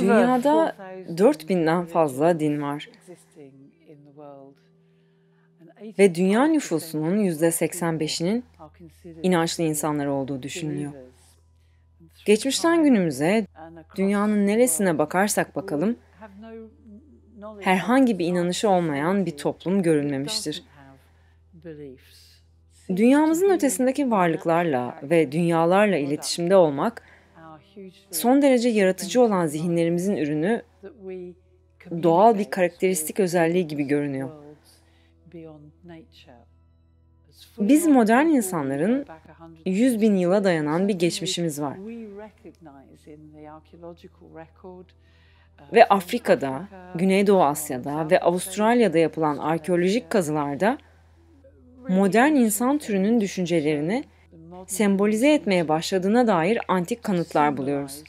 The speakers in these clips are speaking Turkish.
Dünyada 4000'den fazla din var. Ve dünya nüfusunun %85'inin inançlı insanlar olduğu düşünülüyor. Geçmişten günümüze dünyanın neresine bakarsak bakalım herhangi bir inanışı olmayan bir toplum görünmemiştir. Dünyamızın ötesindeki varlıklarla ve dünyalarla iletişimde olmak son derece yaratıcı olan zihinlerimizin ürünü doğal bir karakteristik özelliği gibi görünüyor. Biz modern insanların 100 bin yıla dayanan bir geçmişimiz var. Uh, ve Afrika'da, Güneydoğu Asya'da ve Avustralya'da yapılan arkeolojik kazılarda modern insan türünün düşüncelerini sembolize etmeye başladığına dair antik kanıtlar buluyoruz.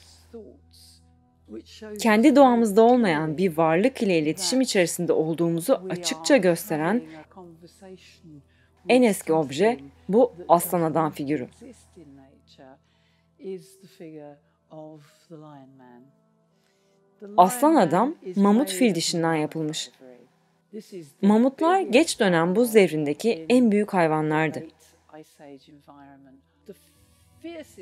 Kendi doğamızda olmayan bir varlık ile iletişim içerisinde olduğumuzu açıkça gösteren en eski obje bu aslan adam figürü. Aslan adam mamut fil dişinden yapılmış. Mamutlar geç dönem buz devrindeki en büyük hayvanlardı.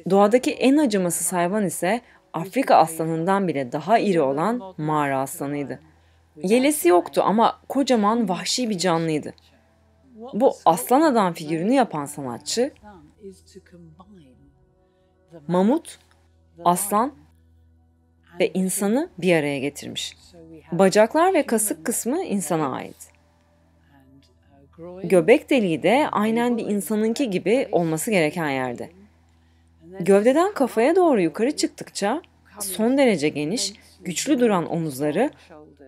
Doğadaki en acımasız hayvan ise Afrika aslanından bile daha iri olan mağara aslanıydı. Yelesi yoktu ama kocaman vahşi bir canlıydı. Bu aslan adam figürünü yapan sanatçı mamut, aslan ve insanı bir araya getirmiş. Bacaklar ve kasık kısmı insana ait. Göbek deliği de aynen bir insanınki gibi olması gereken yerde. Gövdeden kafaya doğru yukarı çıktıkça son derece geniş, güçlü duran omuzları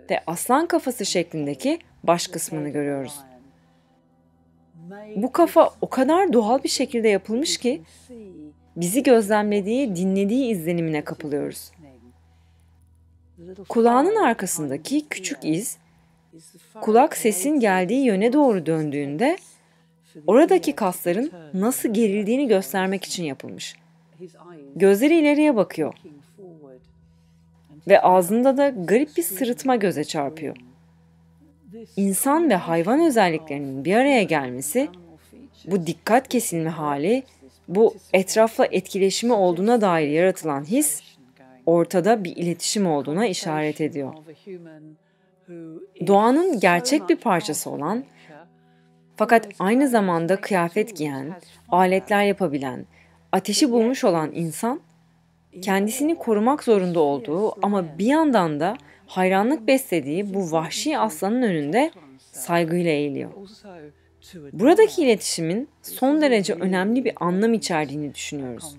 ve aslan kafası şeklindeki baş kısmını görüyoruz. Bu kafa o kadar doğal bir şekilde yapılmış ki bizi gözlemlediği, dinlediği izlenimine kapılıyoruz. Kulağının arkasındaki küçük iz Kulak sesin geldiği yöne doğru döndüğünde oradaki kasların nasıl gerildiğini göstermek için yapılmış. Gözleri ileriye bakıyor. Ve ağzında da garip bir sırıtma göze çarpıyor. İnsan ve hayvan özelliklerinin bir araya gelmesi, bu dikkat kesilme hali, bu etrafla etkileşimi olduğuna dair yaratılan his, ortada bir iletişim olduğuna işaret ediyor doğanın gerçek bir parçası olan fakat aynı zamanda kıyafet giyen, aletler yapabilen, ateşi bulmuş olan insan kendisini korumak zorunda olduğu ama bir yandan da hayranlık beslediği bu vahşi aslanın önünde saygıyla eğiliyor. Buradaki iletişimin son derece önemli bir anlam içerdiğini düşünüyoruz.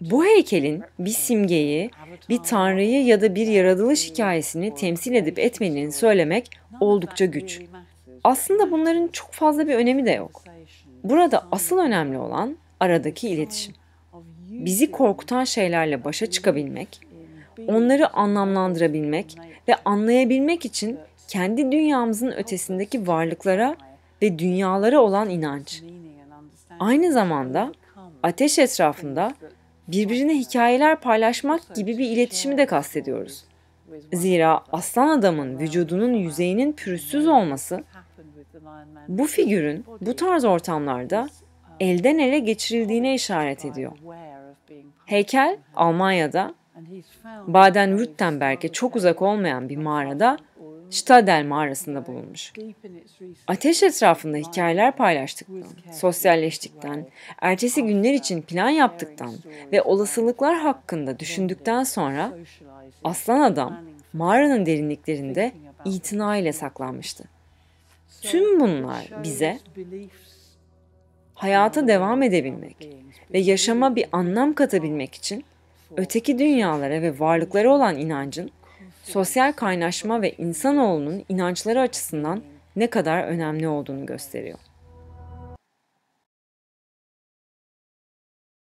Bu heykelin bir simgeyi, bir tanrıyı ya da bir yaratılış hikayesini temsil edip etmediğini söylemek oldukça güç. Aslında bunların çok fazla bir önemi de yok. Burada asıl önemli olan aradaki iletişim. Bizi korkutan şeylerle başa çıkabilmek, onları anlamlandırabilmek ve anlayabilmek için kendi dünyamızın ötesindeki varlıklara ve dünyalara olan inanç. Aynı zamanda ateş etrafında birbirine hikayeler paylaşmak gibi bir iletişimi de kastediyoruz. Zira aslan adamın vücudunun yüzeyinin pürüzsüz olması bu figürün bu tarz ortamlarda um, elden ele geçirildiğine işaret ediyor. Heykel Almanya'da Baden-Württemberg'e çok uzak olmayan bir mağarada Stadel mağarasında bulunmuş. Ateş etrafında hikayeler paylaştıktan, sosyalleştikten, ertesi günler için plan yaptıktan ve olasılıklar hakkında düşündükten sonra aslan adam mağaranın derinliklerinde itina ile saklanmıştı. Tüm bunlar bize hayata devam edebilmek ve yaşama bir anlam katabilmek için öteki dünyalara ve varlıklara olan inancın sosyal kaynaşma ve insanoğlunun inançları açısından ne kadar önemli olduğunu gösteriyor.